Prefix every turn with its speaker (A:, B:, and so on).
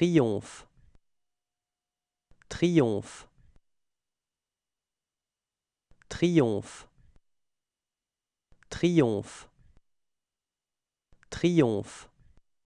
A: Triomphe. Triomphe. Triomphe. Triomphe. Triomphe.